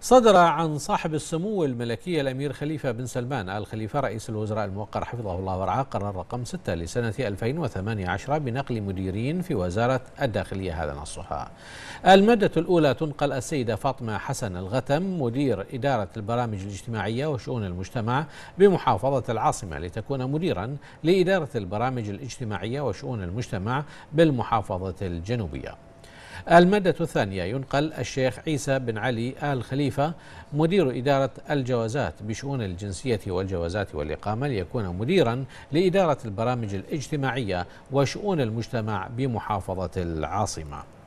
صدر عن صاحب السمو الملكي الأمير خليفة بن سلمان آل خليفة رئيس الوزراء الموقر حفظه الله ورعاه قرار رقم 6 لسنة 2018 بنقل مديرين في وزارة الداخلية هذا نصها المادة الأولى تنقل السيدة فاطمة حسن الغتم مدير إدارة البرامج الاجتماعية وشؤون المجتمع بمحافظة العاصمة لتكون مديرا لإدارة البرامج الاجتماعية وشؤون المجتمع بالمحافظة الجنوبية المادة الثانية ينقل الشيخ عيسى بن علي آل خليفة مدير إدارة الجوازات بشؤون الجنسية والجوازات والإقامة ليكون مديرا لإدارة البرامج الاجتماعية وشؤون المجتمع بمحافظة العاصمة